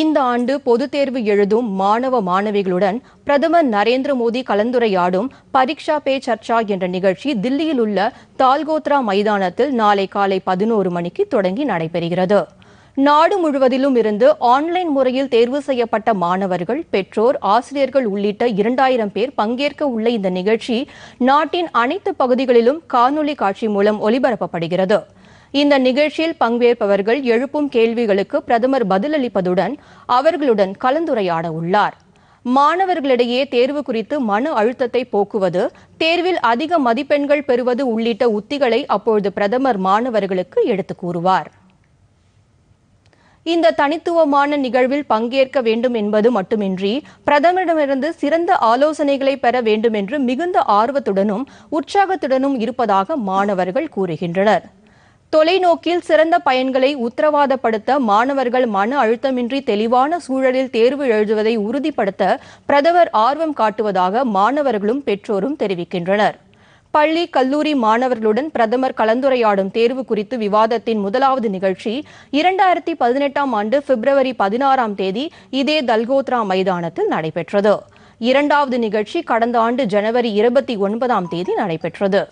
இந்த ஆண்டு பொதுத் தேர்வு எழுதும் மாணவ மாணவிகளுடன் பிரதமர் நரேந்திர மோடி கலந்துரையாடும் பரீட்சா பே சர்ச்சா என்ற நிகழ்ச்சி தில்லியில் உள்ள தால்கோத்ரா மைதானத்தில் நாளை காலை பதினோரு மணிக்கு தொடங்கி நடைபெறுகிறது நாடு முழுவதிலும் இருந்து ஆன்லைன் முறையில் தேர்வு செய்யப்பட்ட மாணவர்கள் பெற்றோர் ஆசிரியர்கள் உள்ளிட்ட இரண்டாயிரம் பேர் பங்கேற்க உள்ள இந்த நிகழ்ச்சி நாட்டின் அனைத்து பகுதிகளிலும் காணொலி காட்சி மூலம் ஒலிபரப்பப்படுகிறது இந்த நிகழ்ச்சியில் பங்கேற்பவர்கள் எழுப்பும் கேள்விகளுக்கு பிரதமர் பதிலளிப்பதுடன் அவர்களுடன் கலந்துரையாட உள்ளார் மாணவர்களிடையே தேர்வு குறித்து மன அழுத்தத்தை போக்குவது தேர்வில் அதிக மதிப்பெண்கள் பெறுவது உள்ளிட்ட உத்திகளை அப்பொழுது பிரதமர் மாணவர்களுக்கு எடுத்துக் கூறுவார் இந்த தனித்துவமான நிகழ்வில் பங்கேற்க வேண்டும் என்பது மட்டுமின்றி பிரதமரிடமிருந்து சிறந்த ஆலோசனைகளை பெற வேண்டும் என்று மிகுந்த ஆர்வத்துடனும் உற்சாகத்துடனும் இருப்பதாக மாணவர்கள் கூறுகின்றனர் தொலைநோக்கில் சிறந்த பயன்களை உத்தரவாதப்படுத்த மாணவர்கள் மன அழுத்தமின்றி தெளிவான சூழலில் தேர்வு எழுதுவதை உறுதிப்படுத்த பிரதமர் ஆர்வம் காட்டுவதாக மாணவர்களும் பெற்றோரும் தெரிவிக்கின்றனர் பள்ளி கல்லூரி மாணவர்களுடன் பிரதமர் கலந்துரையாடும் தேர்வு குறித்து விவாதத்தின் முதலாவது நிகழ்ச்சி இரண்டாயிரத்தி பதினெட்டாம் ஆண்டு பிப்ரவரி பதினாறாம் தேதி இதே தல்கோத்ரா மைதானத்தில் நடைபெற்றது இரண்டாவது நிகழ்ச்சி கடந்த ஆண்டு ஜனவரி இருபத்தி ஒன்பதாம் தேதி நடைபெற்றது